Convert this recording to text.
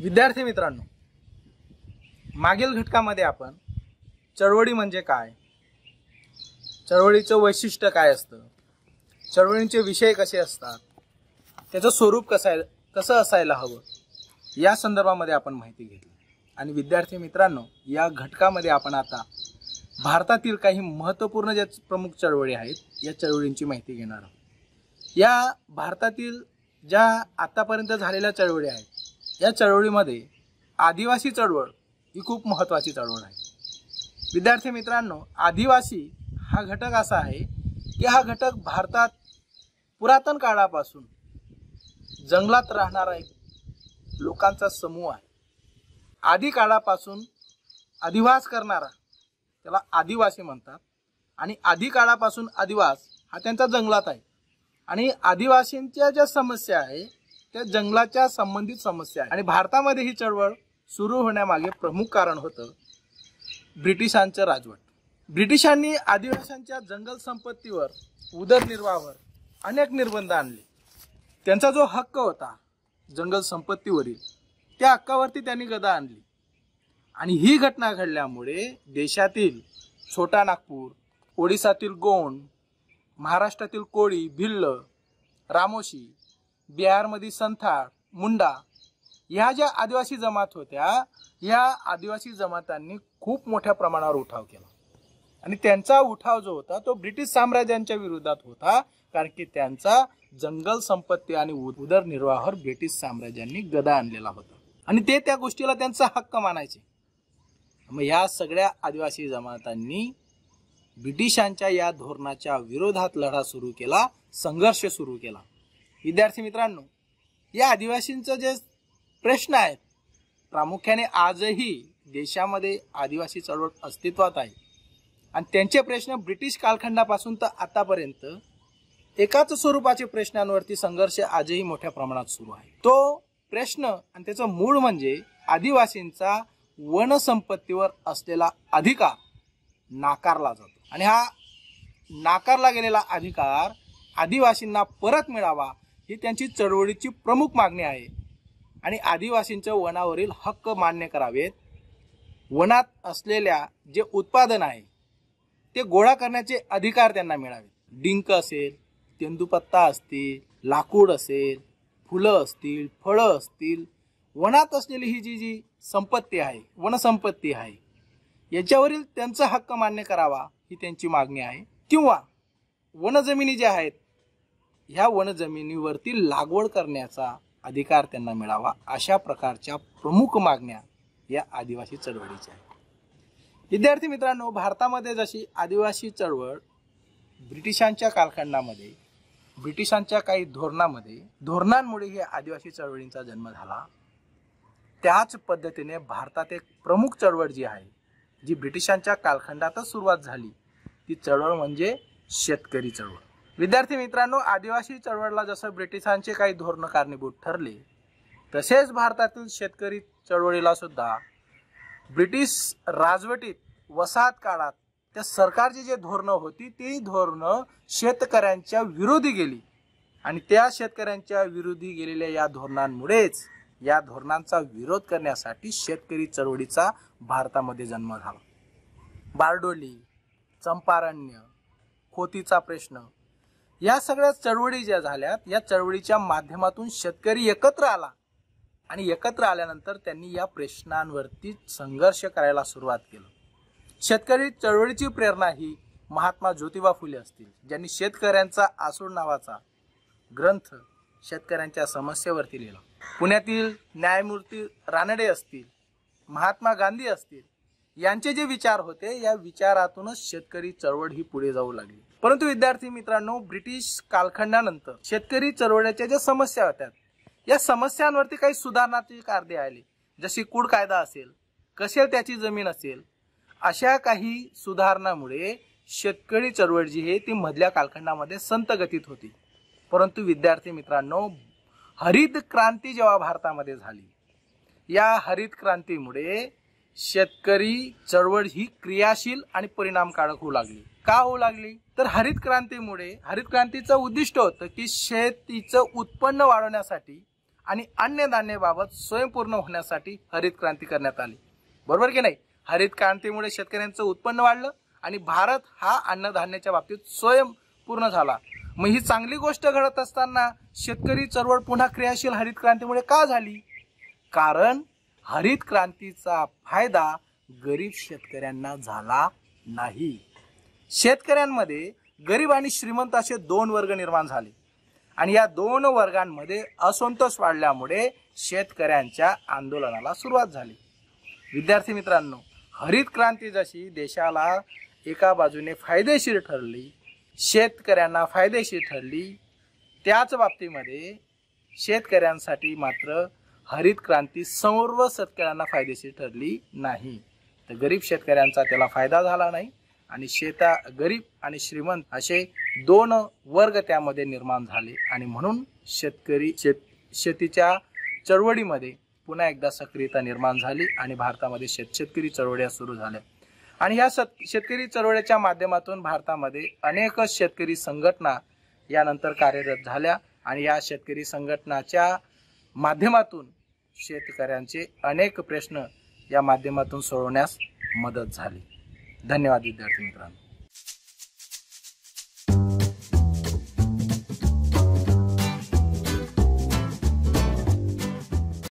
विद्यार्थी मित्रांनो मागील घटकामध्ये आपण चळवळी म्हणजे काय चळवळीचं वैशिष्ट्य काय असतं चळवळींचे विषय कसे असतात त्याचं स्वरूप कसाय कसं असायला हवं या संदर्भामध्ये आपण माहिती घेतली आणि विद्यार्थी मित्रांनो या घटकामध्ये आपण आता भारतातील काही महत्त्वपूर्ण ज्या प्रमुख चळवळी आहेत या चळवळींची माहिती घेणार आहोत या भारतातील ज्या आतापर्यंत झालेल्या चळवळी आहेत या चळवळीमध्ये आदिवासी चळवळ ही खूप महत्त्वाची चळवळ आहे विद्यार्थी मित्रांनो आदिवासी हा घटक असा आहे की हा घटक भारतात पुरातन काळापासून जंगलात राहणारा एक लोकांचा समूह आहे आदी काळापासून अधिवास करणारा त्याला आदिवासी म्हणतात आणि आधी काळापासून अधिवास हा त्यांचा जंगलात आहे आणि आदिवासींच्या ज्या समस्या आहे त्या जंगलाच्या संबंधित समस्या आहे आणि भारतामध्ये ही चळवळ सुरू होण्यामागे प्रमुख कारण होतं ब्रिटिशांचं राजवट ब्रिटिशांनी आदिवासांच्या जंगल संपत्तीवर उदरनिर्वाहावर अनेक निर्बंध आणले त्यांचा जो हक्क होता जंगल संपत्तीवरील त्या हक्कावरती त्यांनी गदा आणली आणि ही घटना घडल्यामुळे देशातील छोटा नागपूर ओडिसातील गोंड महाराष्ट्रातील कोळी भिल्ल रामोशी बिहारमध्ये संथाळ मुंडा ह्या ज्या आदिवासी जमात होत्या ह्या आदिवासी जमातांनी खूप मोठ्या प्रमाणावर उठाव केला आणि त्यांचा उठाव जो होता तो ब्रिटिश साम्राज्यांच्या विरोधात होता कारण की त्यांचा जंगल संपत्ती आणि उदरनिर्वाहावर ब्रिटिश साम्राज्यांनी गदा आणलेला होता आणि ते त्या गोष्टीला त्यांचा हक्क मानायचे मग ह्या सगळ्या आदिवासी जमातांनी ब्रिटिशांच्या या धोरणाच्या विरोधात लढा सुरू केला संघर्ष सुरू केला विद्यार्थी मित्रांनो या आदिवासींचं जे प्रश्न आहेत प्रामुख्याने आजही देशामध्ये आदिवासी चळवळ अस्तित्वात आहे आणि त्यांचे प्रश्न ब्रिटिश कालखंडापासून तर आतापर्यंत एकाच स्वरूपाचे प्रश्नांवरती संघर्ष आजही मोठ्या प्रमाणात सुरू आहे तो प्रश्न आणि त्याचं मूळ म्हणजे आदिवासींचा वनसंपत्तीवर असलेला अधिकार नाकारला जातो आणि हा नाकारला गेलेला अधिकार आदिवासींना परत मिळावा ही त्यांची चळवळीची प्रमुख मागणी आहे आणि आदिवासींचं वनावरील हक्क मान्य करावेत वनात असलेल्या जे उत्पादन आहे ते गोळा करण्याचे अधिकार त्यांना मिळावेत डिंक असेल तेंदुपत्ता असतील लाकूड असेल फुलं असतील फळं असतील वनात असलेली ही जी जी संपत्ती आहे वनसंपत्ती आहे याच्यावरील त्यांचा हक्क मान्य करावा ही त्यांची मागणी आहे किंवा वनजमिनी ज्या आहेत ह्या वनजमिनीवरती लागवड करण्याचा अधिकार त्यांना मिळावा अशा प्रकारच्या प्रमुख मागण्या या आदिवासी चळवळीच्या आहेत विद्यार्थी मित्रांनो भारतामध्ये जशी आदिवासी चळवळ ब्रिटिशांच्या कालखंडामध्ये ब्रिटिशांच्या काही धोरणामध्ये धोरणांमुळे ही आदिवासी चळवळींचा जन्म झाला त्याच पद्धतीने भारतात एक प्रमुख चळवळ जी आहे जी ब्रिटिशांच्या कालखंडातच सुरुवात झाली ती चळवळ म्हणजे शेतकरी चळवळ विद्यार्थी मित्रांनो आदिवासी चळवळीला जसं ब्रिटिशांचे काही धोरणं कारणीभूत ठरले तसेच भारतातील शेतकरी चळवळीला सुद्धा ब्रिटिश राजवटीत वसाहत काळात त्या सरकारची जे धोरणं होती ती धोरणं शेतकऱ्यांच्या विरोधी गेली आणि त्या शेतकऱ्यांच्या विरोधी गेलेल्या या धोरणांमुळेच या धोरणांचा विरोध करण्यासाठी शेतकरी चळवळीचा भारतामध्ये जन्म झाला बारडोली चंपारण्य खोतीचा प्रश्न या सगळ्या चळवळी ज्या झाल्यात या चळवळीच्या माध्यमातून शेतकरी एकत्र आला आणि एकत्र आल्यानंतर त्यांनी या प्रश्नांवरती संघर्ष करायला सुरुवात केलं शेतकरी चळवळीची प्रेरणा ही महात्मा ज्योतिबा फुले असतील ज्यांनी शेतकऱ्यांचा आसूड नावाचा ग्रंथ शेतकऱ्यांच्या समस्येवरती लिहिला पुण्यातील न्यायमूर्ती रानडे असतील महात्मा गांधी असतील यांचे जे विचार होते या विचारातूनच शेतकरी चळवळ ही पुढे जाऊ लागली परंतु विद्यार्थी मित्रांनो ब्रिटिश कालखंडानंतर शेतकरी चळवळ्याच्या ज्या समस्या होत्या या समस्यांवरती काही सुधारणाचे कारदे आले जशी कुड कायदा असेल कसे त्याची जमीन असेल अशा काही सुधारणामुळे शेतकरी चळवळ जी आहे ती मधल्या कालखंडामध्ये संत गतीत होती परंतु विद्यार्थी मित्रांनो हरित क्रांती जेव्हा भारतामध्ये झाली या हरित क्रांतीमुळे शेतकरी चळवळ ही क्रियाशील आणि परिणामकारक होऊ लागली का होऊ लागली तर हरित क्रांतीमुळे हरित क्रांतीचं उद्दिष्ट होतं की शेतीचं उत्पन्न वाढवण्यासाठी आणि अन्नधान्याबाबत स्वयंपूर्ण होण्यासाठी हरित क्रांती करण्यात आली बरोबर की नाही हरित क्रांतीमुळे शेतकऱ्यांचं उत्पन्न वाढलं आणि भारत हा अन्नधान्याच्या बाबतीत स्वयंपूर्ण झाला मग ही चांगली गोष्ट घडत असताना शेतकरी चळवळ पुन्हा क्रियाशील हरित क्रांतीमुळे का झाली कारण हरित क्रांतीचा फायदा गरीब शेतकऱ्यांना झाला नाही शेतकऱ्यांमध्ये गरीब आणि श्रीमंत असे दोन वर्ग निर्माण झाले आणि या दोन वर्गांमध्ये असंतोष वाढल्यामुळे शेतकऱ्यांच्या आंदोलनाला सुरुवात झाली विद्यार्थी मित्रांनो हरित क्रांती जशी देशाला एका बाजूने फायदेशीर ठरली शेतकऱ्यांना फायदेशीर ठरली त्याच बाबतीमध्ये शेतकऱ्यांसाठी मात्र हरित क्रांती सर्व शेतकऱ्यांना फायदेशीर ठरली नाही तर गरीब शेतकऱ्यांचा त्याला फायदा झाला नाही आणि शेता गरीब आणि श्रीमंत असे दोन वर्ग त्यामध्ये निर्माण झाले आणि म्हणून शेतकरी शेत शेतीच्या चळवळीमध्ये पुन्हा एकदा सक्रियता निर्माण झाली आणि भारतामध्ये शेत शेतकरी चळवळ्या सुरू झाल्या आणि ह्या शेतकरी चळवळ्याच्या माध्यमातून भारतामध्ये अनेक शेतकरी संघटना यानंतर कार्यरत झाल्या आणि या शेतकरी संघटनाच्या माध्यमातून शेतकऱ्यांचे अनेक प्रश्न या माध्यमातून सोडवण्यास मदत झाली धन्यवाद विद्यार्थी मित्रांनो